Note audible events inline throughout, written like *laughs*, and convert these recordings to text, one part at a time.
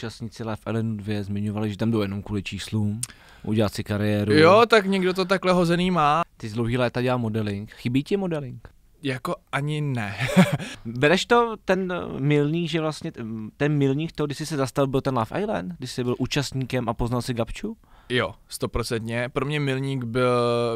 účastníci Live Island 2 zmiňovali, že tam jdou jenom kvůli číslům, udělat si kariéru. Jo, tak někdo to takhle hozený má. Ty z dlouhý léta dělá modeling. Chybí ti modeling? Jako ani ne. *laughs* Bereš to ten eh, milník, že vlastně mm, ten milník to, když jsi se zastal, byl ten Love Island, když jsi byl účastníkem a poznal si Gabču? Jo, stoprocentně. Pro mě milník byl,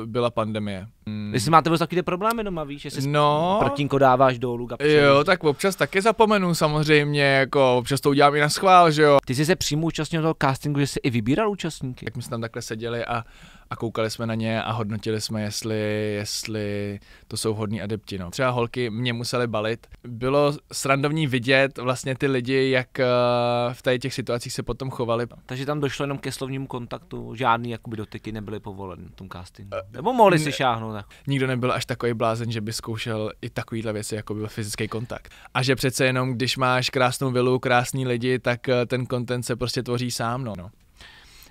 byla pandemie. Mm. Jestli máte vůbec ty problémy doma, víš, si no, prtinko dáváš dolů. Gapče, jo, tak občas taky zapomenu samozřejmě, jako občas to udělám i na schvál, že jo. Ty jsi se přímo účastnil toho castingu, že jsi i vybíral účastníky. Tak my jsme tam takhle seděli a, a koukali jsme na ně a hodnotili jsme, jestli, jestli to jsou hodní adepti. No. Třeba holky mě museli balit. Bylo srandovní vidět vlastně ty lidi, jak eh, v těch situacích se potom chovali. Takže tam došlo jenom ke slovnímu kontaktu stranu žádný jakoby dotyky nebyly povoleny v tom castingu. Eh, Nebo mohli si šáhnout. Jako. Nikdo nebyl až takový blázen, že by zkoušel i takovýhle věci, jako byl fyzický kontakt. A že přece jenom, když máš krásnou vilu, krásný lidi, tak eh, ten content se prostě tvoří sám. No. no.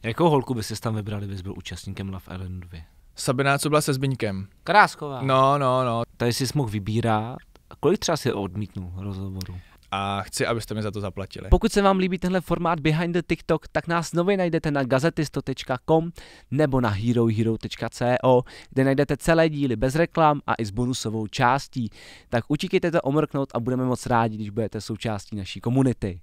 Jakou holku by si tam vybrali, bys byl účastníkem Love Island 2? Sabina, co byla se Zbiňkem? Krásková. No, no, no. Tady jsi mohl vybírat. Kolik třeba si odmítnul rozhovoru? a chci, abyste mi za to zaplatili. Pokud se vám líbí tenhle formát Behind the TikTok, tak nás nově najdete na gazetisto.com nebo na herohero.co, kde najdete celé díly bez reklam a i s bonusovou částí. Tak utíkejte to omrknout a budeme moc rádi, když budete součástí naší komunity.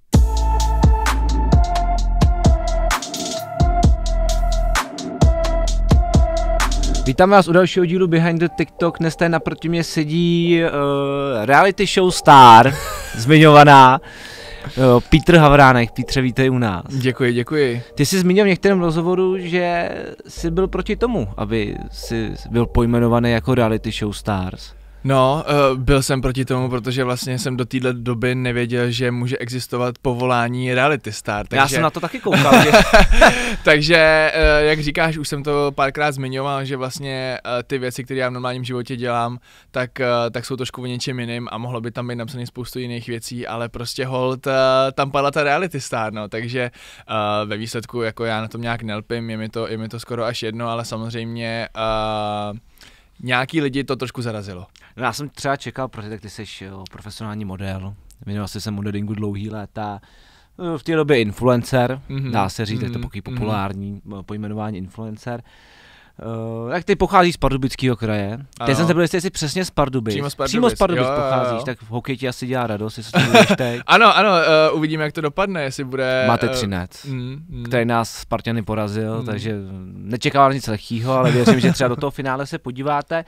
Vítám vás u dalšího dílu Behind the TikTok. Dnes tady naproti mě sedí uh, reality show star, *laughs* zmiňovaná. Eh, Petr Havránek, Petře, vítej u nás. Děkuji, děkuji. Ty jsi zmínil v některém rozhovoru, že jsi byl proti tomu, aby jsi byl pojmenovaný jako reality show stars. No, eh, byl jsem proti tomu, protože vlastně jsem do téhle doby nevěděl, že může existovat povolání reality star. Takže... Já jsem na to taky koukal. že... *laughs* takže, eh, jak říkáš, už jsem to párkrát zmiňoval, že vlastně eh, ty věci, které já v normálním životě dělám, tak, tak jsou trošku o něčem jiným a mohlo by tam být napsané spoustu jiných věcí, ale prostě hold, tam padla ta reality star, no, takže ve výsledku jako já na tom nějak nelpím, je mi to, je mi to skoro až jedno, ale samozřejmě uh, nějaký lidi to trošku zarazilo. No já jsem třeba čekal, protože tak ty jsi jo, eh, profesionální model, věnoval jsi se modelingu dlouhý léta, eh, v té době influencer, mm-hmm. dá se říct, mm-hmm. je to pokud mhm. populární mm-hmm. pojmenování influencer. Uh, eh, jak ty pochází z Pardubického kraje. Ano. Teď jsem se byl jestli jsi přesně z Pardubic. Přímo z Pardubic, Přímo z Pardubic jo, pocházíš, jo, jo. tak v hokej ti asi dělá radost, jestli to teď. *laughs* ano, ano, uh, uvidíme, jak to dopadne, jestli bude... Máte 13, uh, eh, mm, mm. který nás Spartany porazil, mm. takže nečekávám nic lehkého, ale věřím, že třeba do toho finále se podíváte.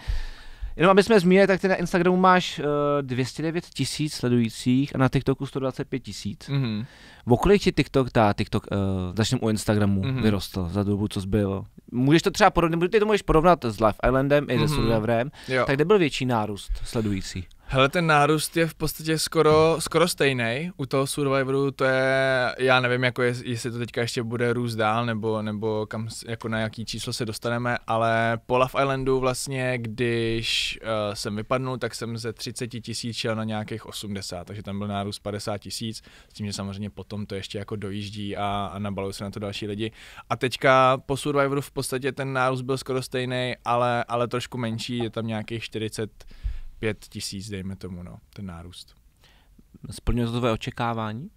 Jenom aby jsme zmínili, tak ty na Instagramu máš uh, 209 tisíc sledujících a na TikToku 125 tisíc. Mm-hmm. Okolik ti TikTok, ta TikTok, uh, začneme u Instagramu, mm-hmm. vyrostl za dobu, co zbyl? Můžeš to třeba porovnat, ty to můžeš porovnat s Life Islandem i mm-hmm. se mhm. Survivorem, tak kde byl větší nárůst sledující? Hele, ten nárůst je v podstatě skoro, skoro stejný. U toho Survivoru to je, já nevím, jako je, jestli to teďka ještě bude růst dál, nebo, nebo kam, jako na jaký číslo se dostaneme, ale po Love Islandu vlastně, když uh, jsem vypadnul, tak jsem ze 30 tisíc šel na nějakých 80, takže tam byl nárůst 50 tisíc, s tím, že samozřejmě potom to ještě jako dojíždí a, a nabalují se na to další lidi. A teďka po Survivoru v podstatě ten nárůst byl skoro stejný, ale, ale trošku menší, je tam nějakých 40 Pět tisíc, dejme tomu, no, ten nárůst. Splňuje to tvoje očekávání?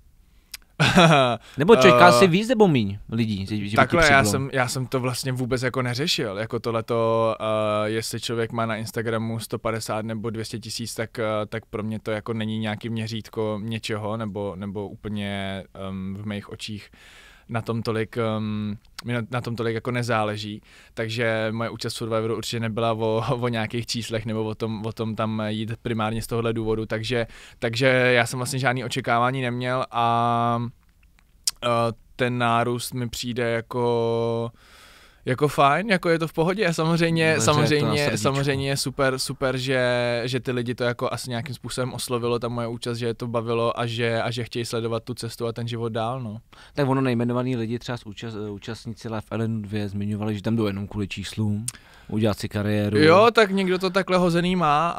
*laughs* nebo čeká uh, si víc nebo míň lidí? Že, takhle, já jsem, já jsem to vlastně vůbec jako neřešil. Jako tohleto, uh, jestli člověk má na Instagramu 150 nebo 200 tisíc, tak, uh, tak pro mě to jako není nějaký měřítko něčeho nebo, nebo úplně um, v mých očích uh, na tom tolik, um, mi na, na tom tolik jako nezáleží, takže moje účast v Survivoru určitě nebyla o, *laughs* o nějakých číslech nebo o tom, o tom tam jít primárně z tohohle důvodu, takže, takže já jsem vlastně žádný očekávání neměl a uh, ten nárůst mi přijde jako jako fajn, jako je to v pohodě a samozřejmě, Vždy, samozřejmě, samozřejmě super, super, že, že ty lidi to jako asi nějakým způsobem oslovilo, ta moje účast, že je to bavilo a že, a že chtějí sledovat tu cestu a ten život dál, no. Tak ono nejmenovaný lidi třeba z účast, účastníci Live Ellen 2 zmiňovali, že tam jdou jenom kvůli číslům udělat si kariéru. Jo, tak někdo to takhle hozený má a,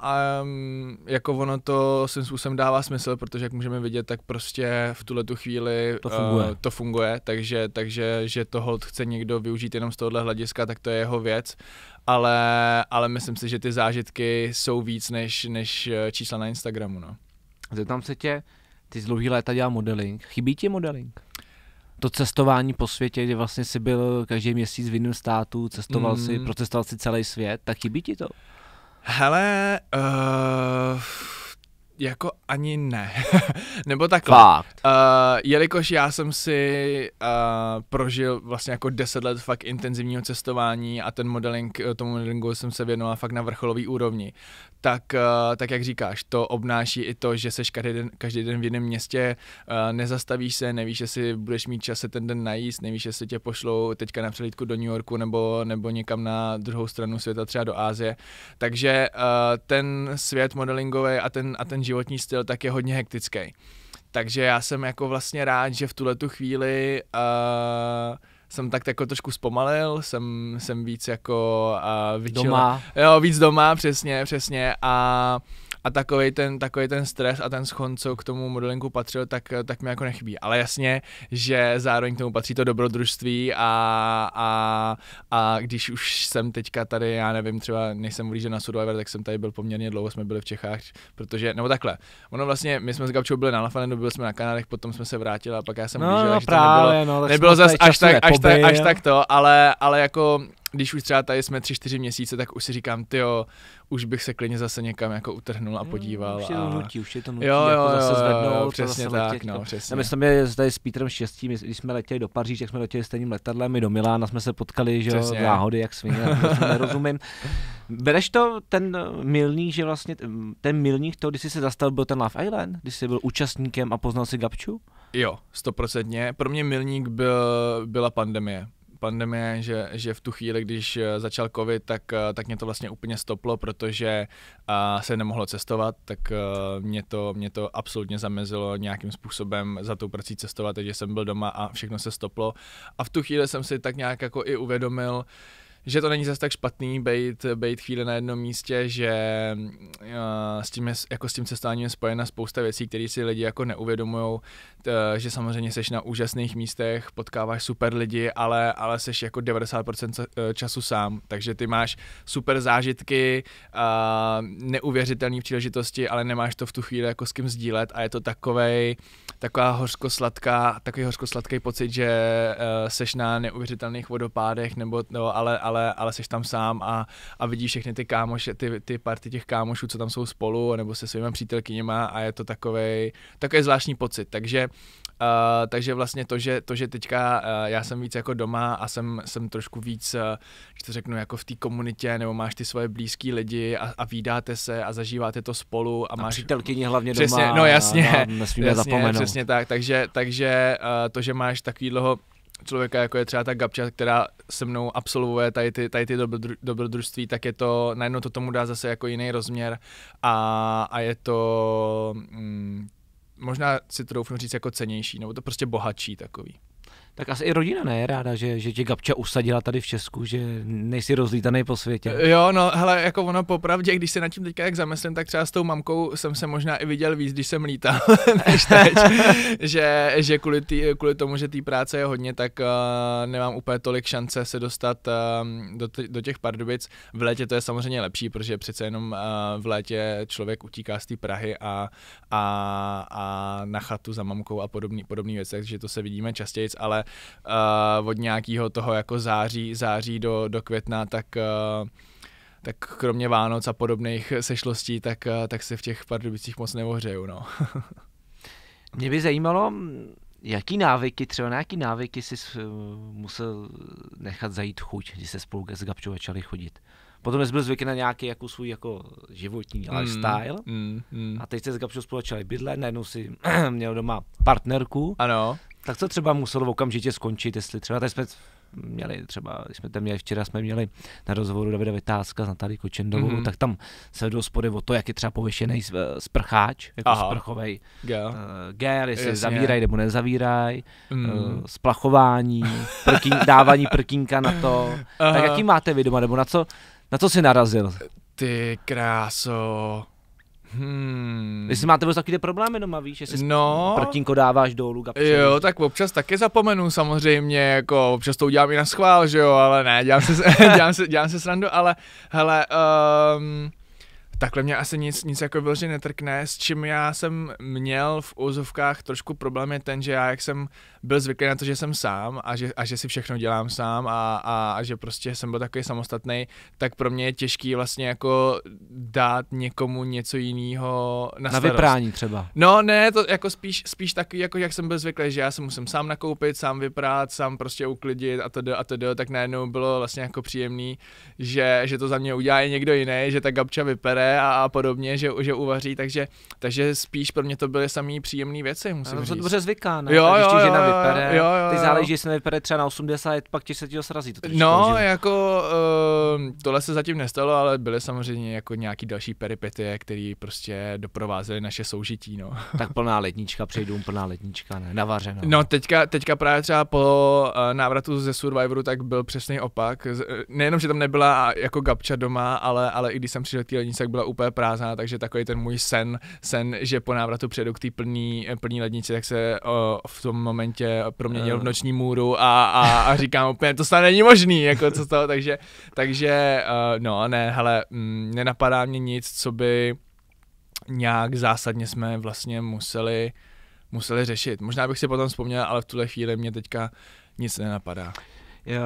a mm, jako ono to svým způsobem dává smysl, protože jak můžeme vidět, tak prostě v tuhle tu chvíli to funguje, uh, to funguje takže, takže že to hold chce někdo využít jenom z tohohle hlediska, tak to je jeho věc ale, ale myslím si, že ty zážitky jsou víc než, než eh, čísla na Instagramu. No. Zeptám se tě, ty z dlouhý léta dělá modeling. Chybí ti modeling? to cestování po světě, kdy vlastně si byl každý měsíc v jiném státu, cestoval mm. si, procestoval si celý svět, tak chybí ti to? Hele, uh, jako ani ne. *laughs* Nebo takhle. Fakt. Uh, jelikož já jsem si uh, prožil vlastně jako deset let fakt intenzivního cestování a ten modeling, tomu modelingu jsem se věnoval fakt na vrcholový úrovni, tak, eh, tak jak říkáš, to obnáší i to, že seš každý den, každý den v jiném městě, eh, nezastavíš se, nevíš, jestli budeš mít čas se ten den najíst, nevíš, jestli tě pošlou teďka na přelídku do New Yorku nebo, nebo někam na druhou stranu světa, třeba do Ázie. Takže eh, ten svět modelingový a ten, a ten životní styl tak je hodně hektický. Takže já jsem jako vlastně rád, že v tuhle tu chvíli uh, jsem tak jako trošku zpomalil, jsem, jsem víc jako uh, vyčil. Doma. Jo, víc doma, přesně, přesně a a takový ten, takovej ten stres a ten schon, co k tomu modelinku patřil, tak, tak mi jako nechybí. Ale jasně, že zároveň k tomu patří to dobrodružství a, a, a když už jsem teďka tady, já nevím, třeba než jsem že na Survivor, tak jsem tady byl poměrně dlouho, jsme byli v Čechách, protože, nebo takhle, ono vlastně, my jsme s Gabčou byli na Lafanenu, byli jsme na Kanadech, potom jsme se vrátili a pak já jsem no, blížil, takže právě, nebylo, no, nebylo zase až tak, až, tak, až tak to, ale, ale jako když už třeba tady jsme tři čtyři měsíce, tak už si říkám, ty už bych se klidně zase někam jako utrhnul a mm, podíval. Hmm, už je to nutí, a... už je to nutí, jo, jako jo, zase zvednout. Jo, přesně zase tak, letět, no, jako- přesně. My jsme tady s Pítrem Štěstím, když jsme letěli do Paříž, jak jsme letěli stejným letadlem, my do Milána jsme se potkali, že jo, náhody, jak svině, nerozumím. Bereš to ten milník, že vlastně ten milník to, když jsi se zastavil, byl ten Love Island, když jsi byl účastníkem a poznal si Gabču? Jo, stoprocentně. Pro mě milník byl, byla pandemie pandemie, že, že v tu chvíli, když eh, začal covid, tak, eh, tak mě to vlastně úplně stoplo, protože eh, se nemohlo cestovat, tak mě to, mě to absolutně zamezilo nějakým způsobem za tou prací cestovat, takže jsem byl doma a všechno se stoplo. A v tu chvíli jsem si tak nějak jako i uvědomil, že to není zase tak špatný být, být chvíli na jednom místě, že uh, s tím je, jako s tím cestáním je spojena spousta věcí, které si lidi jako neuvědomují, že samozřejmě seš na úžasných místech, potkáváš super lidi, ale, ale seš jako 90% eh, času sám, takže ty máš super zážitky, uh, neuvěřitelné příležitosti, ale nemáš to v tu chvíli jako s kým sdílet a je to takovej, taková hořkosladká, takový hořkosladký pocit, že uh, seš na neuvěřitelných vodopádech, nebo, no, ale, ale ale, ale jsi tam sám a, a vidíš všechny ty kámoše, ty, ty party těch kámošů, co tam jsou spolu, nebo se svými přítelkyněma a je to takový takový zvláštní pocit. Takže Uh, takže vlastně to, že, to, že teďka uh, já jsem víc jako doma a jsem, jsem trošku víc, uh, že to řeknu, jako v té komunitě, nebo máš ty svoje blízký lidi a, a vídáte se a zažíváte to spolu. A, a máš přítelkyni hlavně přesně, doma. No jasně, a, no, jasně, Přesně tak, takže, takže uh, to, že máš takový dlouho člověka, jako je třeba ta Gabča, která se mnou absolvuje tady ty, tady ty dobrodru, dobrodružství, tak je to, najednou to tomu dá zase jako jiný rozměr a, a je to, mm, možná si to doufnu říct jako cenější, nebo to prostě bohatší takový. Tak asi i rodina ne ráda, že, že tě Gabča usadila tady v Česku, že nejsi rozlítaný po světě. Eh, jo, no hele, jako ono popravdě, když se nad tím teďka jak zamyslím, tak třeba s tou mamkou jsem se možná i viděl víc, když jsem lítal, *laughs* než teď, *laughs* že, že kvůli, tý, kvůli tomu, že té práce je hodně, tak uh, nemám úplně tolik šance se dostat uh, do, t- do těch Pardubic. V létě to je samozřejmě lepší, protože přece jenom uh, v létě člověk utíká z té Prahy a, a, a na chatu za mamkou a podobné podobný věci, takže to se vidíme častěji, ale ale uh, od nějakého toho jako září, září do, do května, tak uh, tak kromě Vánoc a podobných sešlostí, tak, uh, tak se v těch Pardubicích moc neohřeju, no. *laughs* Mě by zajímalo, jaký návyky, třeba na jaký návyky jsi musel nechat zajít chuť, když se spolu s Gabčou začali chodit. Potom jsi byl zvyklý na nějaký jako svůj jako životní mm, lifestyle mm, mm. a teď jste s Gabčou spolu začali bydlet, najednou si *clears throat* měl doma partnerku. Ano tak to třeba muselo okamžitě skončit, jestli třeba tady jsme měli třeba, když jsme tam měli včera, jsme měli na rozhovoru Davida Vytázka s Natalí Kočendovou, mm-hmm. tak tam se do spory o to, jak je třeba pověšený eh, sprcháč, jako Aha. sprchovej gel, uh, gel jestli Jasně. zavírají nebo nezavírají, mm. uh, splachování, prkín, *laughs* dávání prkínka na to. Aha. Tak jaký máte vy doma, nebo na co, na co jsi narazil? Ty kráso. Hmm. Jestli máte vůbec takové problémy doma, víš, jestli no, prtínko dáváš dolů. Gapče, jo, tak občas taky zapomenu samozřejmě, jako občas to udělám i na schvál, že jo, ale ne, dělám se, *laughs* dělám se, dělám se srandu, ale hele, um, takhle mě asi nic, nic jako vyloženě netrkne. S čím já jsem měl v úzovkách trošku problém je ten, že já jak jsem byl zvyklý na to, že jsem sám a že, a že si všechno dělám sám a, a, a že prostě jsem byl takový samostatný, tak pro mě je těžký vlastně jako dát někomu něco jiného na, na vyprání třeba. No ne, to jako spíš, spíš taky, jako jak jsem byl zvyklý, že já se musím sám nakoupit, sám vyprát, sám prostě uklidit a to a to tak najednou bylo vlastně jako příjemný, že, že to za mě udělá někdo jiný, že ta Gabča vypere a, a podobně, že, že uvaří, takže, takže spíš pro mě to byly samý příjemné věci, musím no, říct. to dobře zvyká, ne? Jo, jo, Když ti žena vypere, jo, jo, jo. teď záleží, jestli vypere třeba na 80, pak ti se ti to srazí. To no, jako uh, tohle se zatím nestalo, ale byly samozřejmě jako nějaký další peripetie, které prostě doprovázely naše soužití, no. *laughs* Tak plná lednička, přejdu plná lednička, ne? Navařeno. No, teďka, teďka právě třeba po uh, návratu ze Survivoru, tak byl přesný opak. Eh, nejenom, že tam nebyla jako gabča doma, ale, ale i když jsem přišel k té tak byla byla úplně prázdná, takže takový ten můj sen, sen že po návratu přijedu k té plný, plný lednici, tak se o, v tom momentě proměnil v eh. noční můru a, a, a říkám úplně, to snad není možný, jako co to, takže, takže uh, no ne, hele, m, mm, nenapadá mě nic, co by nějak zásadně jsme vlastně museli, museli řešit. Možná bych si potom vzpomněl, ale v tuhle chvíli mě teďka nic nenapadá. Eh,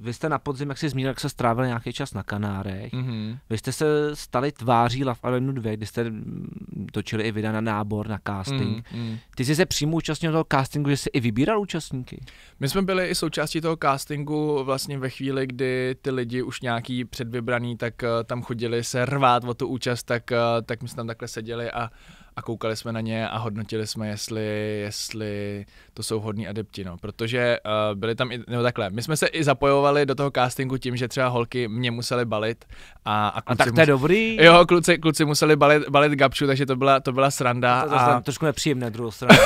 vy jste na podzim, jak jsi zmínil, jak se strávil nějaký čas na Kanárech. Mm-hmm. Vy jste se stali tváří Love Islandu 2, kdy jste mm, točili i videa na nábor, na casting. Mm-hmm. Ty jsi se přímo účastnil toho castingu, že jsi i vybíral účastníky? My jsme byli i součástí toho castingu vlastně ve chvíli, kdy ty lidi už nějaký předvybraný, tak eh, tam chodili se rvát o tu účast, tak, eh, tak my jsme tam takhle seděli a a koukali jsme na ně a hodnotili jsme, jestli, jestli to jsou hodní adepti, no, protože uh, byli tam i, nebo takhle, my jsme se i zapojovali do toho castingu tím, že třeba holky mě museli balit a, a, kluci a tak to museli, je dobrý. Jo, kluci, kluci museli balit, balit gapšu, takže to byla, to byla sranda. To, to a... trošku nepříjemné druhou stranu.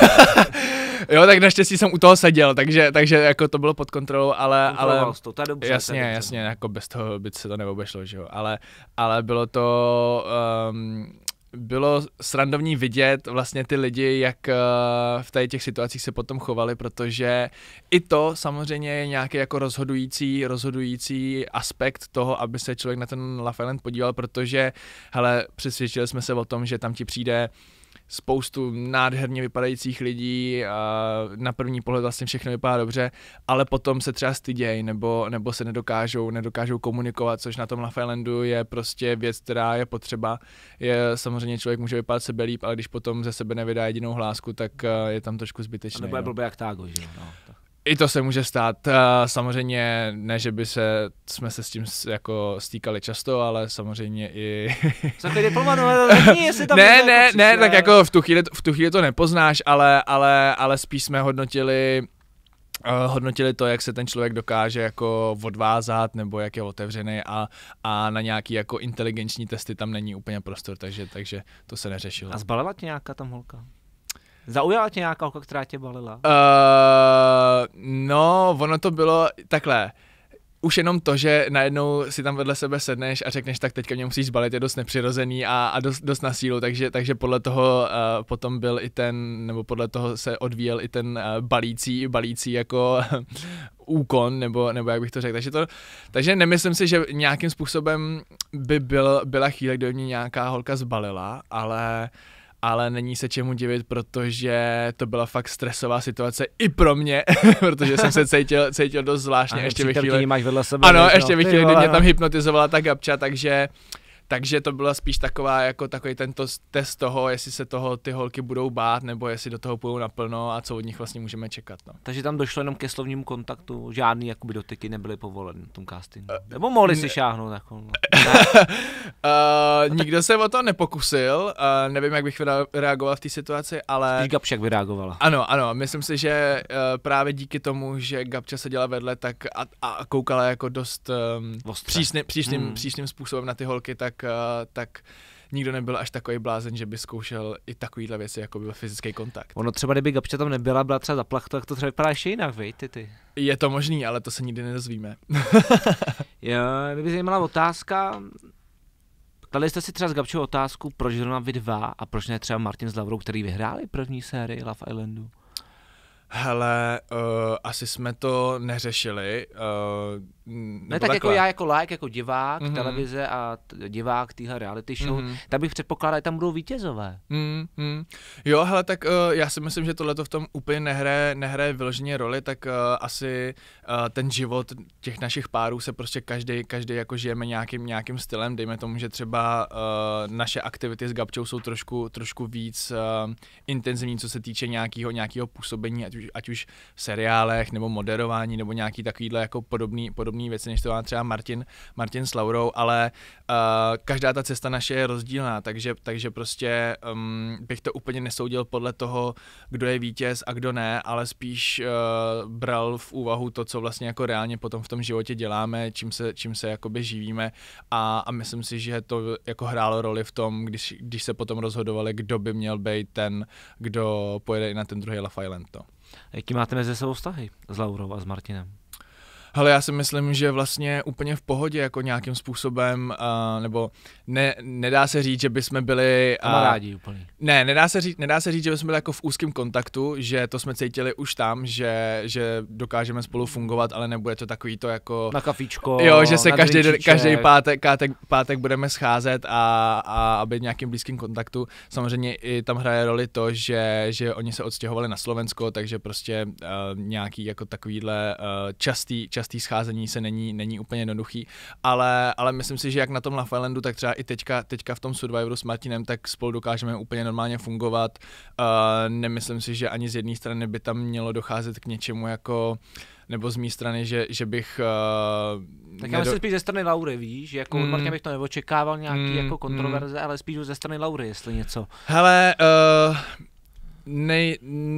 *laughs* jo, tak naštěstí jsem u toho seděl, takže, takže jako to bylo pod kontrolou, ale... ale to, to je dobře, jasně, jasně, jako bez toho by se to neobešlo, že jo, ale, ale bylo to... Um, bylo srandovní vidět vlastně ty lidi, jak eh, v tady těch situacích se potom chovali, protože i to samozřejmě je nějaký jako rozhodující, rozhodující aspekt toho, aby se člověk na ten Love Island podíval, protože hele, přesvědčili jsme se o tom, že tam ti přijde uh, spoustu nádherně vypadajících lidí a na první pohled vlastně všechno vypadá dobře, ale potom se třeba stydějí nebo, nebo se nedokážou, nedokážou komunikovat, což na tom Lafaylandu je prostě věc, která je potřeba. Je, samozřejmě člověk může vypadat sebe líp, ale když potom ze sebe nevydá jedinou hlásku, tak eh, je tam trošku zbytečné. nebo je blbý jak tágo, že jo? No, tak. I to se může stát. Eh, samozřejmě ne, že by se, jsme se s tím jako stýkali často, ale samozřejmě i... Jsem tady diplomat, ale tam... *laughs* ne, ne, jako ne, tak jako v tu chvíli, v tu chvíli to nepoznáš, ale, ale, ale spíš jsme hodnotili eh, hodnotili to, jak se ten člověk dokáže jako odvázat, nebo jak je otevřený a, a na nějaký jako inteligenční testy tam není úplně prostor, takže, takže to se neřešilo. A zbalila tě nějaká tam holka? Zaujala tě nějaká holka, která tě balila? Uh, no, ono to bylo takhle už jenom to, že najednou si tam vedle sebe sedneš a řekneš, tak teďka mě musíš zbalit, je dost nepřirozený a, a dost, dost na sílu, takže, takže podle toho uh, potom byl i ten, nebo podle toho se odvíjel i ten uh, balící, balící jako *laughs* úkon, nebo, nebo jak bych to řekl. Takže, to, takže nemyslím si, že nějakým způsobem by byl, byla chvíle, kdy mě nějaká holka zbalila, ale uh, ale není se čemu divit, protože to byla fakt stresová situace i pro mě, *laughs* protože jsem se cítil, cítil dost zvláštně. A ještě bych chvíli, máš vedle sebe, ano, než, no. ještě ve chvíli, kdy mě tam hypnotizovala ta Gabča, takže takže to byla spíš taková, jako takový tento test toho, jestli se toho ty holky budou bát, nebo jestli do toho půjdou naplno a co od nich vlastně můžeme čekat. No. Takže tam došlo jenom ke slovnímu kontaktu, žádný jakoby dotyky nebyly povoleny v tom castingu. Uh, nebo mohli si šáhnout jako, no. uh, *laughs* nikdo se o to nepokusil, uh, nevím, jak bych reagoval v té situaci, ale... Spíš Gabča jak by reagovala. Ano, ano, myslím si, že uh, právě díky tomu, že Gabča seděla vedle tak a, a koukala jako dost um, ehm, přísný, přísným, hmm. přísným způsobem na ty holky, tak Eh, tak nikdo nebyl až takový blázen, že by zkoušel i takovýhle věci, jako byl fyzický kontakt. Ono třeba, kdyby Gabča tam nebyla, byla třeba zaplachta, tak to třeba vypadá ještě jinak, vej, ty, ty. Je to možný, ale to se nikdy nedozvíme. *laughs* jo, mě by zajímala otázka, Kladli jste si třeba s Gabčou otázku, proč zrovna vy dva a proč ne třeba Martin s Lavrou, který vyhráli první sérii Love Islandu? Hele, uh, asi jsme to neřešili. Uh, ne, tak jako takhle. jako já jako like, jako divák mm-hmm. televize a t- divák téhle reality show, mm-hmm. tak bych předpokládal, že tam budou vítězové. Mm-hmm. Jo, hele, tak uh, já si myslím, že tohle v tom úplně nehraje, nehraje vyloženě roli, tak uh, asi uh, ten život těch našich párů se prostě každý, každý jako žijeme nějakým, nějakým stylem, dejme tomu, že třeba uh, naše aktivity s Gabčou jsou trošku, trošku víc uh, intenzivní, co se týče nějakého, nějakého působení, ať už, ať už v seriálech nebo moderování nebo nějaký takovýhle jako podobný, podobný věci, než to má třeba Martin, Martin s Laurou, ale uh, každá ta cesta naše je rozdílná, takže, takže prostě um, bych to úplně nesoudil podle toho, kdo je vítěz a kdo ne, ale spíš uh, bral v úvahu to, co vlastně jako reálně potom v tom životě děláme, čím se, čím se jakoby živíme a, a myslím si, že to jako hrálo roli v tom, když, když se potom rozhodovali, kdo by měl být ten, kdo pojede i na ten druhý Love Island. To. No. Jaký máte mezi sebou vztahy s Laurou a s Martinem? Hele, já si myslím, že vlastně úplně v pohodě jako nějakým způsobem, uh, nebo ne, nedá se říct, že bychom byli... Uh, rádi úplně. Ne, nedá se, říct, nedá se říct, že bychom byli jako v úzkém kontaktu, že to jsme cítili už tam, že, že dokážeme spolu fungovat, ale nebude to takový to jako... Na kafičko. Jo, že se každý, každý pátek, pátek, pátek budeme scházet a, a, a být nějakým blízkým kontaktu. Samozřejmě i tam hraje roli to, že, že oni se odstěhovali na Slovensko, takže prostě uh, nějaký jako takovýhle uh, častý, častý častý scházení se není, není úplně jednoduchý, ale, ale myslím si, že jak na tom Lafaylandu, tak třeba i teďka, teďka v tom Survivoru s Martinem, tak spolu dokážeme úplně normálně fungovat. Uh, nemyslím si, že ani z jedné strany by tam mělo docházet k něčemu jako nebo z mé strany, že, že bych... Uh, tak já myslím nedo... spíš ze strany Laury, víš, jako mm. Martina bych to neočekával nějaký mm. jako mm. kontroverze, mm. ale spíš ze strany Laury, jestli něco. Hele, uh, nej,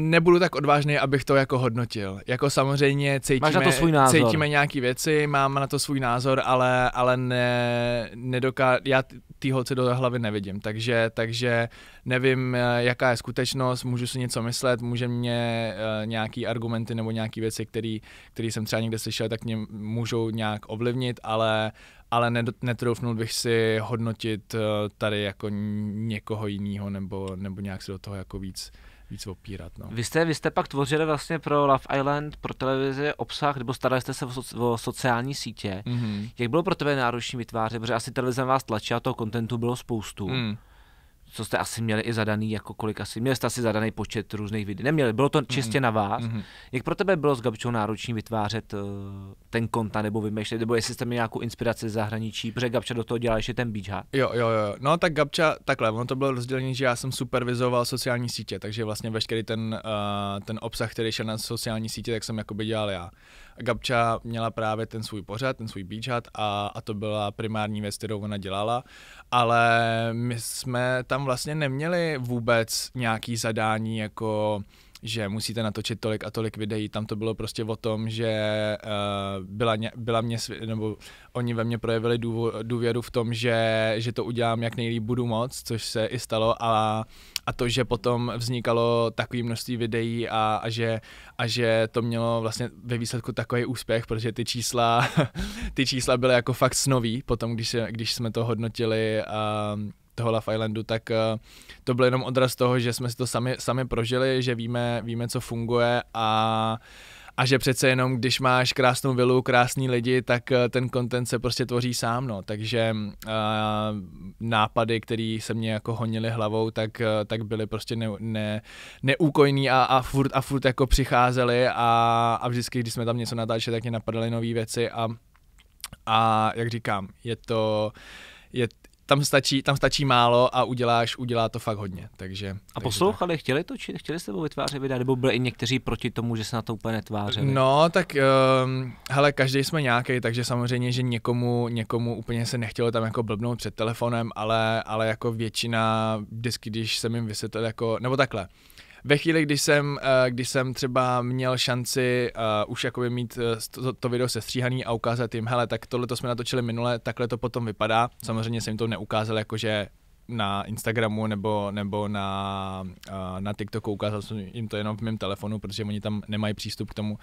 nebudu tak odvážný, abych to jako hodnotil. Jako samozřejmě cítíme, Máš na to svůj názor. cítíme nějaký věci, mám na to svůj názor, ale, ale ne, nedoká, já ty holce do hlavy nevidím, takže, takže nevím, jaká je skutečnost, můžu si něco myslet, může mě eh, nějaký argumenty nebo nějaké věci, které jsem třeba někde slyšel, tak mě můžou nějak ovlivnit, ale ale netroufnul bych si hodnotit eh, tady jako někoho jiného nebo, nebo nějak se do toho jako víc víc opírat. No. Vy, jste, vy jste pak tvořili vlastně pro Love Island, pro televizi obsah, nebo starali jste se o, so, o sociální sítě. Mm-hmm. Jak bylo pro tebe náročný vytvářet, protože asi televize vás tlačila, toho kontentu bylo spoustu. Mm co jste asi měli i zadaný, jako kolik asi, měli jste asi zadaný počet různých videí, neměli, bylo to mhm. čistě mm-hmm. na vás. Mm-hmm. Jak pro tebe bylo s Gabčou náročný vytvářet uh, ten konta nebo vymýšlet, nebo jestli jste měli nějakou inspiraci z zahraničí, protože Gabča do toho dělá ještě ten beach hat. Jo, jo, jo, no tak Gabča, takhle, ono to bylo rozdělení, že já jsem supervizoval sociální sítě, takže vlastně veškerý ten, uh, ten obsah, který šel na sociální sítě, tak jsem jakoby dělal já. Gabča měla právě ten svůj pořad, ten svůj beach a, a to byla primární věc, kterou ona dělala, ale my jsme tam vlastně neměli vůbec nějaký zadání jako že musíte natočit tolik a tolik videí. Tam to bylo prostě o tom, že uh, byla, mě, byla mě, nebo oni ve mně projevili důvěru v tom, že, že to udělám jak nejlíp budu moc, což se i stalo a, a to, že potom vznikalo takové množství videí a, a, že, a že to mělo vlastně ve výsledku takový úspěch, protože ty čísla, *laughs* ty čísla byly jako fakt snový potom, když, když jsme to hodnotili uh, toho Love Islandu, tak uh, to byl jenom odraz toho, že jsme si to sami, sami prožili, že víme, víme, co funguje a a že přece jenom, když máš krásnou vilu, krásní lidi, tak eh, ten content se prostě tvoří sám, no. Takže uh, nápady, které se mě jako honily hlavou, tak, uh, tak byly prostě ne, ne, neúkojný a, a, furt a furt jako přicházely a, a vždycky, když jsme tam něco natáčeli, tak mě napadaly nové věci a, a jak říkám, je to, je tam stačí, tam stačí málo a uděláš, udělá to fakt hodně. Takže, a poslouchali, tak. chtěli to, či chtěli s tebou vytvářet videa, nebo byli i někteří proti tomu, že se na to úplně netvářeli? No, tak um, hele, každý jsme nějaký, takže samozřejmě, že někomu, někomu úplně se nechtělo tam jako blbnout před telefonem, ale, ale jako většina vždycky, když jsem jim vysvětlil, jako, nebo takhle, ve chvíli, když jsem, eh, když jsem třeba měl šanci eh, už jakoby mít eh, to, to video sestříhaný a ukázat jim, hele, tak tohle to jsme natočili minule, takhle to potom vypadá. Samozřejmě jsem jim to neukázal, jakože na Instagramu nebo, nebo na, na TikToku, ukázal jsem jim to jenom v mém telefonu, protože oni tam nemají přístup k tomu.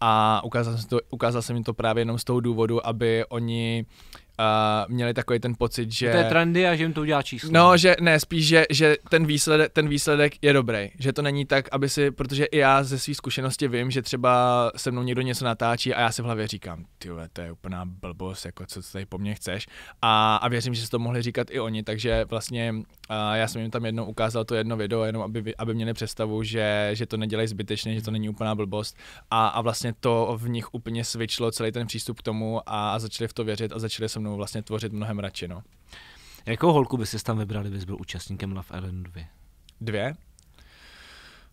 A ukázal jsem, to, ukázal jsem jim to právě jenom z toho důvodu, aby oni uh, měli takový ten pocit, že... To je trendy a že jim to udělá číslo. No, že ne, spíš, že, že ten, výsledek, ten výsledek je dobrý. Že to není tak, aby si, protože i já ze své zkušenosti vím, že třeba se mnou někdo něco natáčí a já si v hlavě říkám, ty to je úplná blbost, jako co tady po mně chceš. A, a věřím, že si to mohli říkat i oni, takže vlastně a já jsem jim tam jednou ukázal to jedno video, jenom aby, aby měli představu, že, že to nedělají zbytečně, že to není úplná blbost. A, a vlastně to v nich úplně svičlo celý ten přístup k tomu a, a začali v to věřit a začali se mnou vlastně tvořit mnohem radši. No. Jakou holku bys tam vybral, kdybys byl účastníkem Love Island 2? Dvě?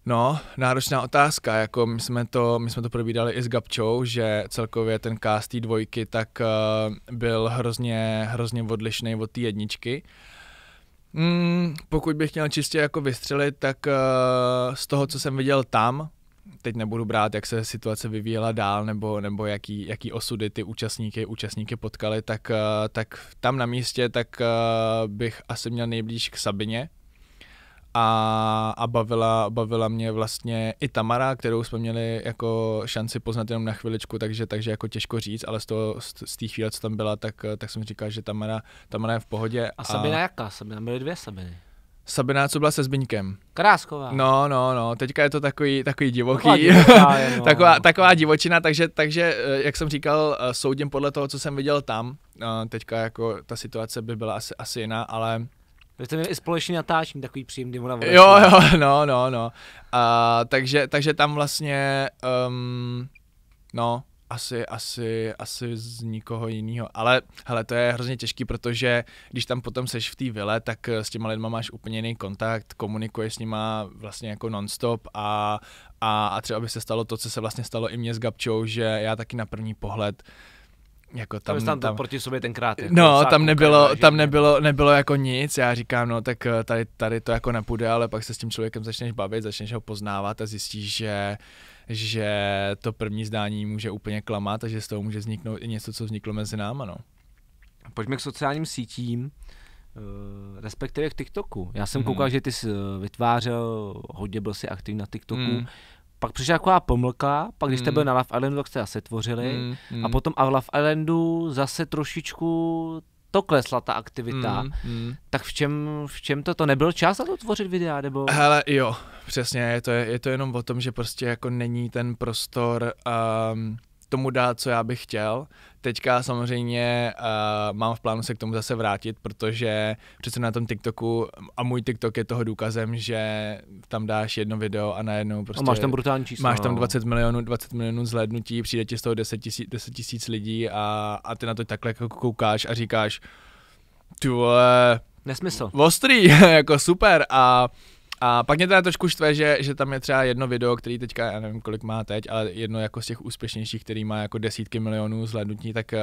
No, náročná otázka, jako my jsme to, my jsme to probídali i s Gabčou, že celkově ten cast té dvojky tak uh, byl hrozně, hrozně odlišný od té jedničky Mm, pokud bych měl čistě jako vystřelit, tak uh, z toho, co jsem viděl tam, teď nebudu brát, jak se situace vyvíjela dál, nebo, nebo jaký, jaký osudy ty účastníky, účastníky potkali, tak, uh, tak tam na místě tak uh, bych asi měl nejblíž k Sabině, a, a bavila, bavila mě vlastně i Tamara, kterou jsme měli jako šanci poznat jenom na chviličku, takže, takže jako těžko říct, ale z, té z z chvíle, co tam byla, tak, tak jsem říkal, že Tamara, Tamara je v pohodě. A Sabina jaká? Sabina byly dvě Sabiny. Sabina, co byla se Zbiňkem. Krásková. No, no, no, teďka je to takový, takový divoký, taková, divoká, *laughs* no. taková, taková divočina, takže, takže, eh, jak jsem říkal, eh, soudím podle toho, co jsem viděl tam, eh, teďka jako ta situace by byla asi, asi jiná, ale vy jste měli i společný natáčení, takový příjemný Jo, jo, no, no, no. A, takže, takže tam vlastně, um, no, asi, asi, asi z nikoho jiného. Ale hele, to je hrozně těžký, protože když tam potom seš v té vile, tak eh, s těma lidma máš úplně jiný kontakt, komunikuješ s nima vlastně jako nonstop a, a, a třeba by se stalo to, co se vlastně stalo i mně s Gabčou, že já taky na první pohled uh, jako tam, tam, tam proti sobě tenkrát. Jako no, tam nebylo, krát, tam nebylo, nebylo jako nic, já říkám, no tak eh, tady, tady to jako nepůjde, ale pak se s tím člověkem začneš bavit, začneš ho poznávat a zjistíš, že že to první zdání může úplně klamat a že z toho může vzniknout i něco, co vzniklo mezi náma, no. Pojďme k sociálním sítím, eh, respektive k TikToku. Já jsem mm. koukal, že ty jsi eh, vytvářel, hodně byl si aktivní na TikToku. Mm. Pak přišla taková pomlka, pak když jste hmm. byl na Love Islandu, tak jste zase tvořili. Mm, mm. A hmm. potom a v Love Islandu zase trošičku to klesla ta aktivita. Mm, mm. Tak v čem, v čem to, to nebyl čas na to tvořit videa, nebo? Hele, jo, přesně, je to, je to jenom o tom, že prostě jako není ten prostor um, tomu dát, co já bych chtěl. Teďka samozřejmě uh, mám v plánu se k tomu zase vrátit, protože přece na tom TikToku, a můj TikTok je toho důkazem, že tam dáš jedno video a najednou prostě... A máš tam brutální číslo. Máš tam 20 no. milionů, 20 milionů zhlédnutí, přijde ti z toho 10 tisíc, 10 tisíc lidí a, a ty na to takhle jako koukáš a říkáš, ty vole, Nesmysl. Ostrý, *laughs* jako super a a pak mě teda trošku štve, že, že tam je třeba jedno video, který teďka, já nevím kolik má teď, ale jedno jako z těch úspěšnějších, který má jako desítky milionů zhlednutí, tak uh,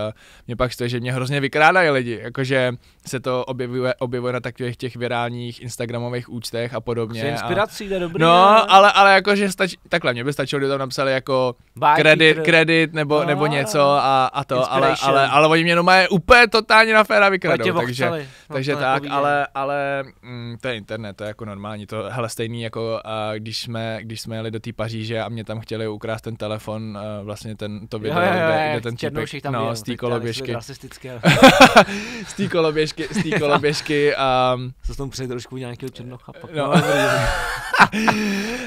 mě pak štve, že mě hrozně vykrádají lidi, jakože se to objevuje, objevuje na takových těch virálních instagramových účtech a podobně. Je inspirací, to je dobrý. No, ne? ale, ale jakože stačí, takhle, mě by stačilo, kdyby tam napsali jako kredit, kredit nebo, no, nebo něco a, a to, ale, ale, ale oni mě jenom úplně totálně na féra vykradou, takže, no, takže tak, ale, ale mm, to je internet, to je jako normální, to hele, stejný jako a když, jsme, když jsme jeli do té Paříže a mě tam chtěli ukrást ten telefon, vlastně ten, to video, jo, jo, jo, kde, kde ten týpek, tam no, *laughs* z té koloběžky. z té koloběžky, z té koloběžky. Um, Co jsem přeji trošku nějakého černocha. no. *laughs*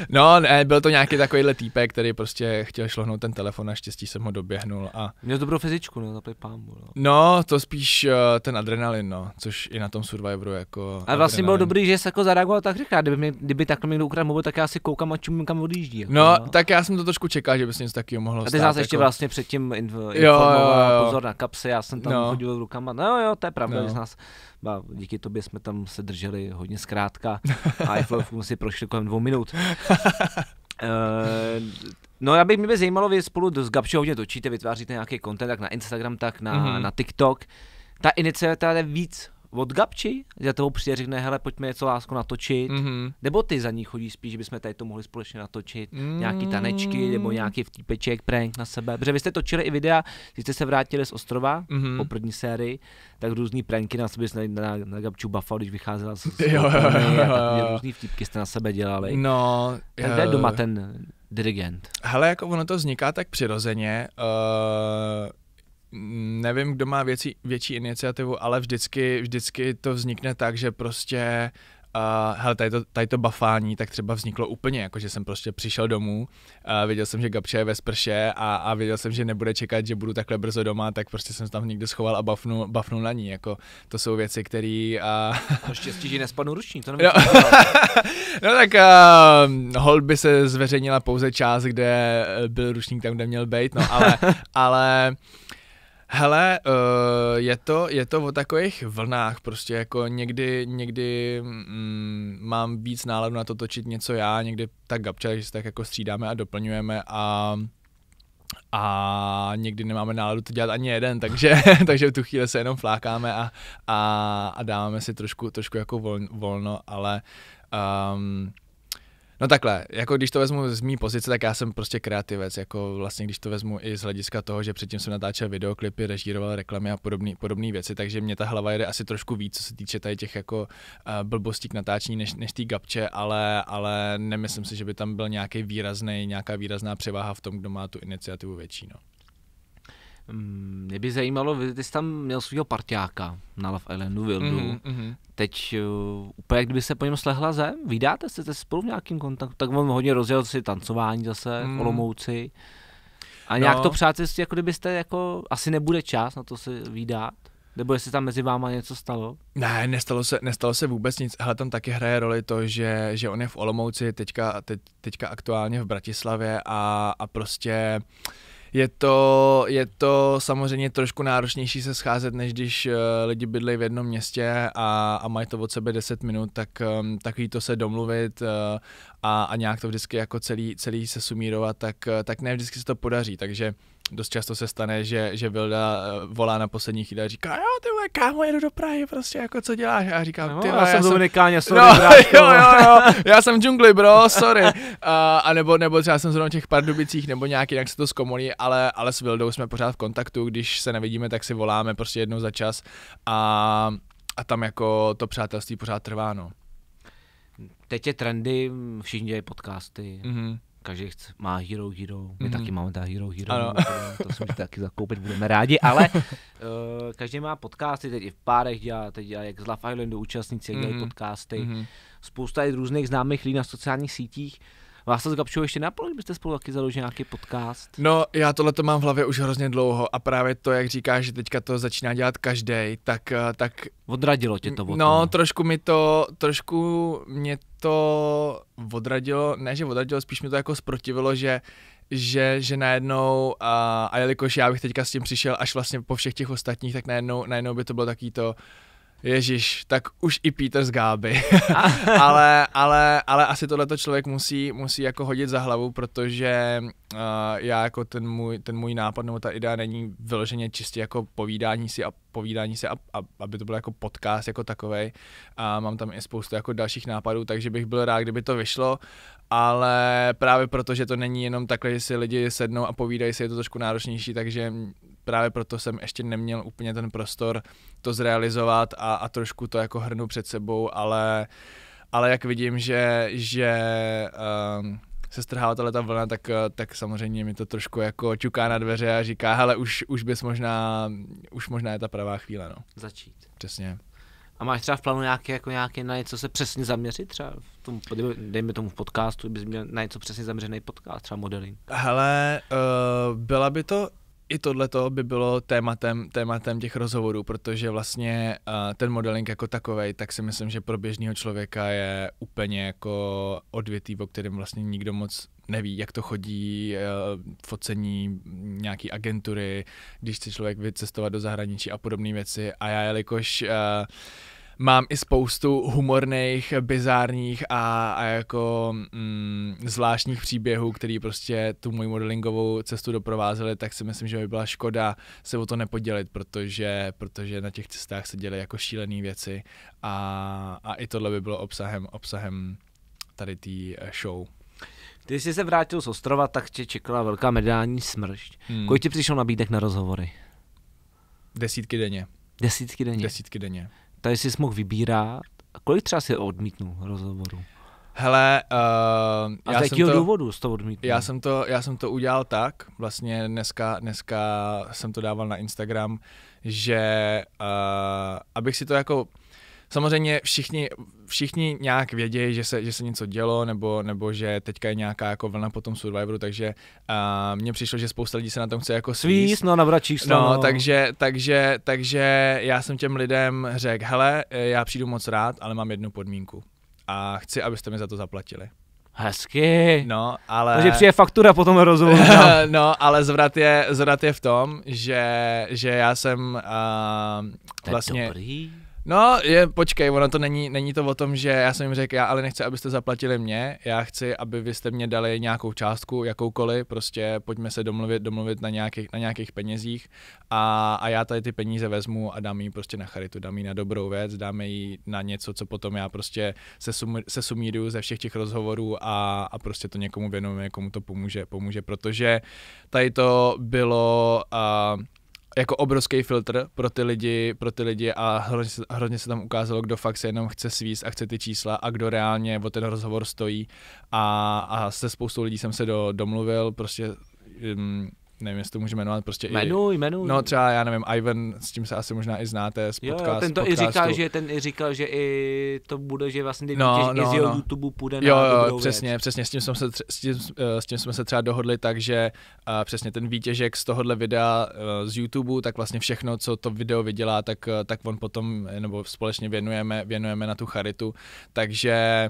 No, ne, byl to nějaký takovýhle týpek, který prostě chtěl šlohnout ten telefon, naštěstí jsem ho doběhnul a... Měl dobrou fyzičku, no, zaplý pámu. no. no. to spíš uh, ten adrenalin, no, což i na tom Survivoru jako... A vlastně adrenalin. bylo dobrý, že se jako zareagoval tak rychle, kdyby, mi, kdyby takhle někdo ukradl mobil, tak já si koukám a čumím, kam odjíždí. Jako, no, no, tak já jsem to trošku čekal, že by se něco takového mohlo stát. A ty zase ještě jako... ještě vlastně předtím inf- informoval, jo, jo, jo. pozor na kapsy, já jsem tam no. chodil rukama, no jo, to je pravda, no. že nás Ba, díky tobě jsme tam se drželi hodně zkrátka a Eiffelovku si prošli kolem dvou minut. Uh, *laughs* no já bych mě by zajímalo, vy spolu s Gabšou hodně točíte, vytváříte nějaký content, tak na Instagram, tak na, mm-hmm. na TikTok. Ta iniciativa je víc od Gabči, že toho přijde řekne, hele, pojďme něco lásko natočit, mm-hmm. nebo ty za ní chodíš, spíš, že bychom tady to mohli společně natočit, mm-hmm. nějaký mm. tanečky, nebo nějaký vtípeček, prank na sebe, protože vy jste točili i videa, když jste se vrátili z ostrova, mm-hmm. po první sérii, tak různý pranky na sebe jste na, na, na Gabču bafal, když vycházela z, z jo, jo, jo. různý vtípky jste na sebe dělali. No, tak je doma eh, ten dirigent? Hele, jako ono to vzniká tak přirozeně. Uh nevím, kdo má věcí, větší iniciativu, ale vždycky, vždycky to vznikne tak, že prostě uh, hele, tady to, tady to bafání tak třeba vzniklo úplně, jako že jsem prostě přišel domů, uh, viděl jsem, že Gabče je ve sprše a, a věděl jsem, že nebude čekat, že budu takhle brzo doma, tak prostě jsem tam někde schoval a bafnu, bafnu na ní, jako to jsou věci, které... Uh... Eh, a *laughs* štěstí, že nespadnu ruční, to nevím. No, *laughs* no tak uh, holby se zveřejnila pouze část, kde byl ručník tam, kde měl být, no ale, *laughs* ale Hele, uh, je, to, je to o takových vlnách, prostě jako někdy, někdy mm, mám víc náladu na to točit něco já, někdy tak Gabča, že se tak jako střídáme a doplňujeme a a někdy nemáme náladu to dělat ani jeden, takže, *laughs* takže v tu chvíli se jenom flákáme a, a, a dáváme si trošku, trošku jako volno, ale um, No takhle, jako když to vezmu z mý pozice, tak já jsem prostě kreativec, jako vlastně když to vezmu i z hlediska toho, že předtím jsem natáčel videoklipy, režíroval reklamy a podobné věci, takže mě ta hlava jede asi trošku víc, co se týče tady těch jako uh, eh, blbostí k natáčení než, než té gapče, ale, ale nemyslím si, že by tam byl nějaký výrazný, nějaká výrazná převáha v tom, kdo má tu iniciativu větší. No. Mm, by zajímalo, ty jsi tam měl svého partiáka na Love Islandu Wildu. Mm-hmm, Teď uh, úplně, kdyby se po něm slehla zem, vydáte se jste spolu v nějakým kontaktu, tak on hodně rozjel si tancování zase mm. v mhm. Olomouci. A nějak no. to přátelství, jako kdybyste, jako, asi nebude čas na to se vydat? Nebo jestli tam mezi váma něco stalo? Ne, nestalo se, nestalo se vůbec nic, ale tam taky hraje roli to, že, že on je v Olomouci teďka, teď, teďka aktuálně v Bratislavě a, a prostě uh, je to, je to samozřejmě trošku náročnější se scházet, než když eh, lidi bydlejí v jednom městě a, a mají to od sebe 10 minut, tak ehm, takový to se domluvit eh, a, a nějak to vždycky jako celý, celý se sumírovat, tak, eh, tak ne vždycky se to podaří, takže dost často se stane, že, že Vilda eh, volá na poslední chvíli a říká, jo, ty vole, kámo, jedu do Prahy, prostě, jako co děláš? A říkám, no, ty já, já jsem Dominikáně, sorry, no, *laughs* jo, jo, jo, já jsem džungli, bro, sorry. *laughs* A, a nebo, nebo třeba jsem zrovna těch těch Pardubicích, nebo nějak jinak se to zkomolí, ale, ale s Vildou jsme pořád v kontaktu, když se nevidíme, tak si voláme prostě jednou za čas a, a tam jako to přátelství pořád trvá, no. Teď je trendy, všichni dělají podcasty. Mm-hmm každý chce, má Hero Hero, my mm-hmm. taky máme ta Hero Hero, ano. to si můžete taky zakoupit, budeme rádi, ale uh, *laughs* každý má podcasty, teď i v párech dělá, teď dělá jak z Love Islandu účastníci, jak mm-hmm. dělají mhm. podcasty, mm-hmm. spousta i různých známých lidí na sociálních sítích, Vás to s Gabčou ještě napadlo, kdybyste spolu taky založili nějaký podcast? No, já tohle to mám v hlavě už hrozně dlouho a právě to, jak říkáš, že teďka to začíná dělat každý, tak, eh, tak... Odradilo tě to No, trošku mi to, trošku mě to odradilo, ne že odradilo, spíš mi to jako sprotivilo, že že, že najednou, a, a jelikož já bych teďka s tím přišel až vlastně po všech těch ostatních, tak najednou, najednou by to bylo takový to, Ježíš, tak už i Peter z Gáby. *laughs* *laughs* ale, ale, ale asi tohleto člověk musí, musí jako hodit za hlavu, protože uh, já jako ten můj, ten můj nápad nebo ta idea není vyloženě čistě jako povídání si a povídání si, a, a, aby to byl jako podcast jako takový. A mám tam i spoustu jako dalších nápadů, takže bych byl rád, kdyby to vyšlo, ale právě protože to není jenom takhle, že si lidi sednou a povídají si, je to trošku náročnější, takže právě proto jsem ještě neměl úplně ten prostor to zrealizovat a, a trošku to jako hrnu před sebou, ale, ale jak vidím, že, že um, se strhává tahle ta vlna, tak, tak samozřejmě mi to trošku jako čuká na dveře a říká, hele, už, už bys možná, už možná je ta pravá chvíle, no. Začít. Přesně. A máš třeba v plánu nějaké, jako nějaké na něco se přesně zaměřit třeba v tom, dejme tomu v podcastu, bys měl na něco přesně zaměřený podcast, třeba modeling? Hele, uh, byla by to i tohle by bylo tématem, tématem těch rozhovorů, protože vlastně uh, ten modeling jako takový, tak si myslím, že pro běžného člověka je úplně jako odvětý, o kterém vlastně nikdo moc neví, jak to chodí, uh, focení nějaký agentury, když chce člověk vycestovat do zahraničí a podobné věci. A já, jelikož uh, mám i spoustu humorných, bizárních a, a jako mm, zvláštních příběhů, který prostě tu moji modelingovou cestu doprovázely, tak si myslím, že by byla škoda se o to nepodělit, protože, protože na těch cestách se děly jako šílené věci a, a i tohle by bylo obsahem, obsahem tady té eh, show. Když jsi se vrátil z ostrova, tak tě čekala velká mediální smršť. Hmm. Kolik ti přišlo nabídek na rozhovory? Desítky denně. Desítky denně? Desítky denně tady jsi mohl vybírat. A kolik třeba si odmítnul rozhovoru? Hele, uh, a já z jakého důvodu z toho odmítnul? Já jsem to, já jsem to udělal tak, vlastně dneska, dneska jsem to dával na Instagram, že uh, abych si to jako samozřejmě všichni, všichni nějak vědějí, že se, že se něco dělo, nebo, nebo že teďka je nějaká jako vlna po tom Survivoru, takže uh, mně přišlo, že spousta lidí se na tom chce jako svíst. no, číslo. No, no, takže, takže, takže já jsem těm lidem řekl, hele, já přijdu moc rád, ale mám jednu podmínku a chci, abyste mi za to zaplatili. Hezky. No, ale... Takže přijde faktura potom rozhovoru. No. *laughs* no, ale zvrat je, zvrat je v tom, že, že já jsem uh, vlastně... To je vlastně- dobrý. No, je, počkej, ono to není, není to o tom, že já jsem jim řekl, já ale nechci, abyste zaplatili mě, já chci, aby vy jste mě dali nějakou částku, jakoukoliv, prostě pojďme se domluvit, domluvit na nějakých, na nějakých penězích a, a já tady ty peníze vezmu a dám jí prostě na charitu, dám jí na dobrou věc, dám jí na něco, co potom já prostě se, sum, se sumíruju ze všech těch rozhovorů a, a prostě to někomu věnujeme, komu to pomůže, pomůže, protože tady to bylo... Uh, jako obrovský filtr pro ty lidi, pro ty lidi a hrozně, hrozně se tam ukázalo, kdo fakt se jenom chce svíst a chce ty čísla a kdo reálně o ten rozhovor stojí a, a se spoustou lidí jsem se do, domluvil, prostě hm, nevím, jestli to můžeme jmenovat, prostě jmenuj, i, jmenuj. No třeba, já nevím, Ivan, s tím se asi možná i znáte z podcast, jo, ten to podcastu. i říkal, že ten i říkal, že i to bude, že vlastně ty no, no, i z jeho no. YouTube půjde jo, na jo, přesně, věc. přesně, s tím, jsme se, s, tím, eh, s tím jsme se třeba dohodli takže uh, eh, přesně ten výtěžek z tohohle videa uh, z YouTube, tak vlastně všechno, co to video vydělá, tak, uh, tak on potom, nebo společně věnujeme, věnujeme na tu charitu, takže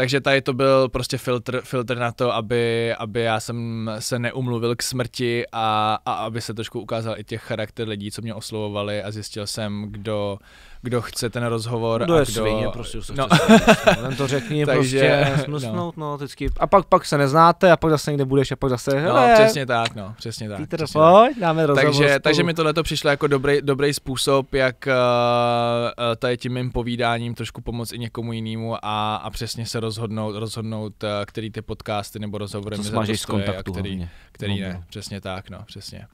takže tady to byl prostě filtr, filtr na to, aby, aby já jsem se neumluvil k smrti a, a aby se trošku ukázal i těch charakter lidí, co mě oslovovali a zjistil jsem, kdo, uh, kdo chce ten rozhovor. Kdo a je kdo... svině, prostě se no. *laughs* Ten to řekni Takže, prostě, smrsnout, no. no vždycky. A pak, pak se neznáte a pak zase někde budeš a pak zase, no, hele. No, přesně tak, no, přesně tak. Peter, přesně pojď, dáme rozhovor Takže, spolu. takže mi tohle přišlo jako dobrý, dobrý způsob, jak uh, tady tím mým povídáním trošku pomoct i někomu jinému a, a přesně se rozhodnout, rozhodnout, uh, který ty podcasty nebo rozhovory mi za stojí, a který, který no, ne. No. Přesně tak, no, přesně.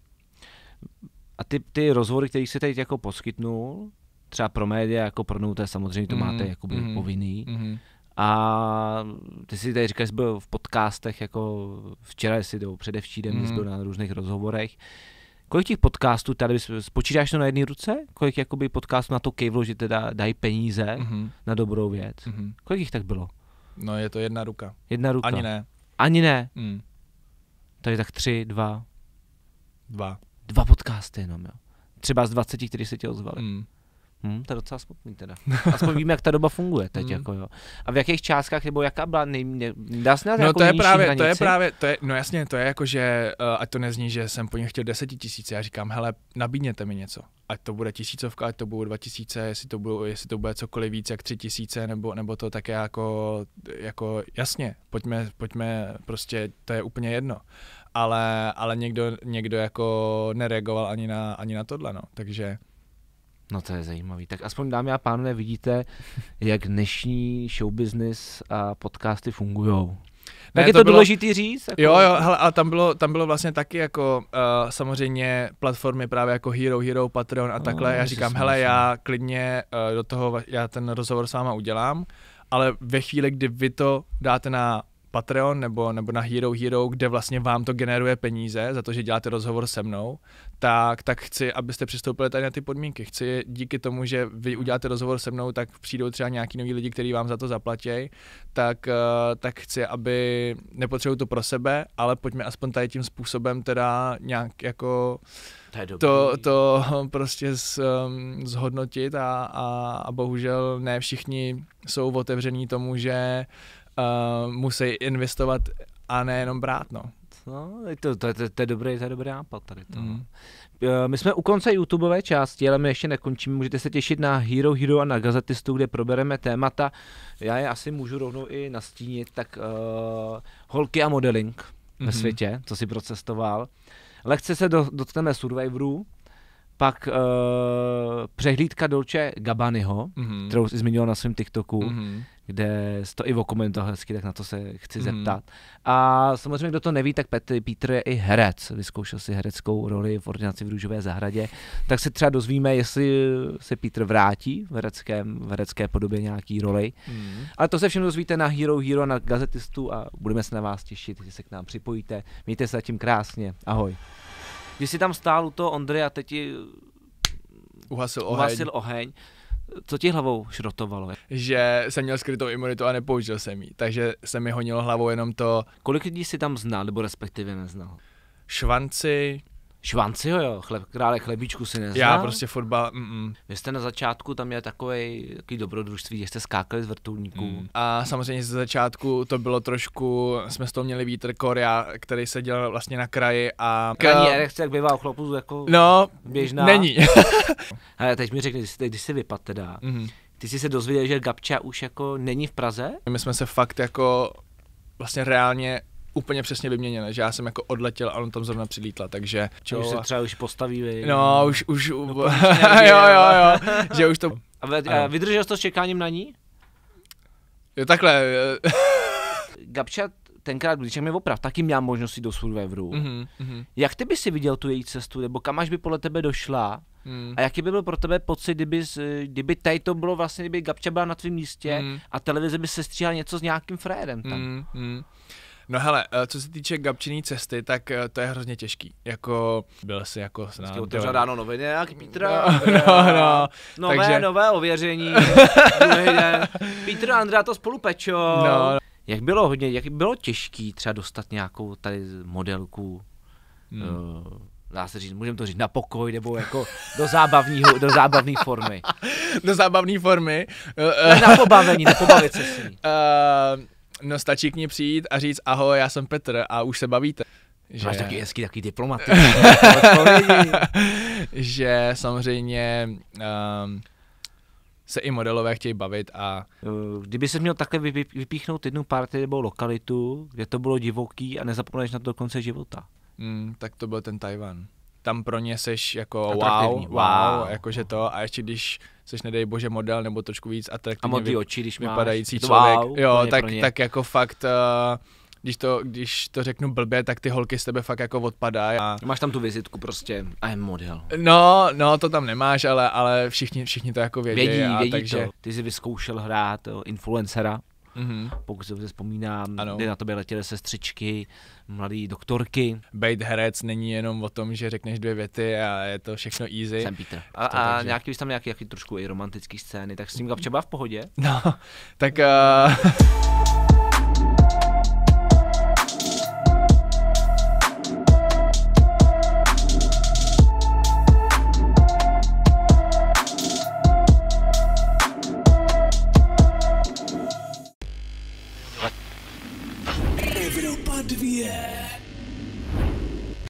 A ty, ty rozhovory, které jsi teď jako poskytnul, třeba pro média jako pro nouté, samozřejmě to mm-hmm. máte jako mm-hmm. povinný. Mm-hmm. A ty si tady říkáš, byl v podcastech, jako včera jsi byl, předevčírem mm-hmm. jsi byl na různých rozhovorech. Kolik těch podcastů tady, spočítáš to na jedné ruce? Kolik jakoby podcastů na to kejvlo, že teda dají peníze mm-hmm. na dobrou věc? Mm-hmm. Kolik jich tak bylo? No je to jedna ruka. Jedna ruka. Ani ne. Ani ne? Mm. je tak tři, dva. Dva. Dva podcasty jenom, jo. Třeba z 20, které se tě ozvali. Mm. Hmm, to je docela smutný teda. *laughs* Aspoň víme, jak ta doba funguje teď. Hmm. Jako, jo. A v jakých částkách, nebo jaká byla nej, ne, dá se no, jako to, je právě, hranici? to je právě, to je, no jasně, to je jako, že uh, eh, ať to nezní, že jsem po něm chtěl desetitisíce, já říkám, hele, nabídněte mi něco. Ať to bude tisícovka, ať to budou dva tisíce, jestli to, budou, jestli to bude cokoliv víc jak tři tisíce, nebo, nebo to také jako, jako jasně, pojďme, pojďme, prostě to je úplně jedno ale, ale někdo, někdo jako nereagoval ani na, ani na tohle, no. Takže No to je zajímavý. Tak aspoň dámy a pánové vidíte, jak dnešní business a podcasty fungují. Ne, tak je to, to bylo, důležitý říct. Jako... Jo, jo, hele, a tam bylo, tam bylo vlastně taky jako uh, samozřejmě platformy právě jako Hero, Hero, Patreon a takhle. No, já říkám, hele, já klidně uh, do toho, já ten rozhovor s váma udělám, ale ve chvíli, kdy vy to dáte na Patreon nebo, nebo na Hero Hero, kde vlastně vám to generuje peníze za to, že děláte rozhovor se mnou, tak, tak chci, abyste přistoupili tady na ty podmínky. Chci díky tomu, že vy uděláte rozhovor se mnou, tak přijdou třeba nějaký noví lidi, kteří vám za to zaplatí, tak, eh, tak chci, aby nepotřebuju to pro sebe, ale pojďme aspoň tady tím způsobem teda nějak jako to, to, to *laughs* prostě z, um, ehm, zhodnotit a, a, a bohužel ne všichni jsou otevření tomu, že uh, uh, musí investovat a nejenom brát, no. No, to, to, to, to, je dobrý, to je dobrý nápad tady to. Mm. My jsme u konce YouTubeové části, ale my ještě nekončíme. Můžete se těšit na Hero Hero a na Gazetistu, kde probereme témata. Já je asi můžu rovnou i nastínit, tak uh, holky a modeling mm-hmm. ve mhm. světě, co si procestoval. Lehce se do, dotkneme Survivorů, pak uh, přehlídka Dolce Gabanyho, mm-hmm. kterou jsi zmiňoval na svém TikToku, mm-hmm. kde jsi to i okomentoval hezky, tak na to se chci mm-hmm. zeptat. A samozřejmě, kdo to neví, tak Petr, Petr je i herec. Vyzkoušel si hereckou roli v ordinaci v Růžové zahradě. Tak se třeba dozvíme, jestli se Petr vrátí v, hereckém, v herecké podobě nějaký roli. Mm-hmm. Ale to se všechno dozvíte na Hero Hero, na Gazetistu a budeme se na vás těšit, že se k nám připojíte. Mějte se zatím krásně. Ahoj. Když jsi tam stál u toho Ondry a teď ti uhasil, eh, uhasil oheň. oheň, co ti hlavou šrotovalo? Že jsem měl skrytou imunitu a nepoužil jsem ji, takže se mi honilo hlavou jenom to. Kolik lidí jsi tam znal, nebo respektive neznal? Švanci, Švanciho, jo, chleb, krále chlebíčku si neznám. Já prostě fotbal, mm-mm. Vy jste na začátku tam je takový, takový dobrodružství, že jste skákali z vrtulníků. Mm. A samozřejmě ze začátku to bylo trošku, jsme s toho měli vítr Korea, který se dělal vlastně na kraji a... Krajní erekce, jak bývá u chlapů, jako no, běžná. není. *laughs* Ale teď mi řekni, když jsi, když jsi vypad teda, mm. ty jsi se dozvěděl, že Gabča už jako není v Praze? My jsme se fakt jako vlastně reálně úplně přesně vyměněné, že já jsem jako odletěl a on tam zrovna přilítla, takže... Čo, už se třeba už postaví, no, no, už, už, no, *laughs* jo, jo, jo, že už to... A, ve, a vydržel jsi to s čekáním na ní? Jo, takhle. *laughs* Gabča tenkrát, když mi oprav, taky měl možnost jít do Survivoru. Mm-hmm, mhm, mm-hmm. Jak ty bys si viděl tu její cestu, nebo kam až by podle tebe došla? Mm. A jaký by byl pro tebe pocit, kdyby, kdyby tady to bylo vlastně, kdyby Gabča byla na tvém místě mm. a televize by se stříhala něco s nějakým frérem tam? Mm, mm. No hele, eh, co se týče Gabčiný cesty, tak eh, to je hrozně těžký. Jako, byl jsi jako s námi. Otevřel ráno noviny, jak no, Petra. No, eh, no, no. Nové, takže... nové ověření. *laughs* Petr a Andrá to spolu pečou. No, no. Jak bylo hodně, jak bylo těžký třeba dostat nějakou tady modelku, hmm. uh, dá se říct, můžeme to říct na pokoj, nebo jako do zábavního, do zábavné formy. *laughs* Do zábavné formy. Na, na pobavení, na pobavit se s ní. Uh, No stačí k ní přijít a říct ahoj, já jsem Petr a už se bavíte. Že... Máš taky hezký, taky diplomat, *laughs* že samozřejmě um, se i modelové chtějí bavit a... Eh, kdyby se měl takhle vypíchnout jednu party nebo lokalitu, kde to bylo divoký a nezapomeneš na to do konce života. Mm, tak to byl ten Tajvan. Tam pro ně seš jako wow, wow, wow, jakože to a ještě když seš nedej bože model nebo trošku víc atraktivní. a modrý oči, když vypadající máš, člověk, wow, jo, tak, tak jako fakt... Uh, když to, když to řeknu blbě, tak ty holky z tebe fakt jako odpadají. A... Máš tam tu vizitku prostě, a je model. No, no, to tam nemáš, ale, ale všichni, všichni to jako vědí. Vědí, a vědí takže... to. Ty jsi vyzkoušel hrát eh, influencera mm-hmm. pokud se vzpomínám, ano. kde na tobě letěly sestřičky, mladý doktorky. Bejt herec není jenom o tom, že řekneš dvě věty a je to všechno easy. Jsem Peter. A, a takže... nějaký, tam nějaký, nějaký trošku i romantický scény, tak s tím Gabčeba mm. v pohodě? No, tak... Uh... *laughs*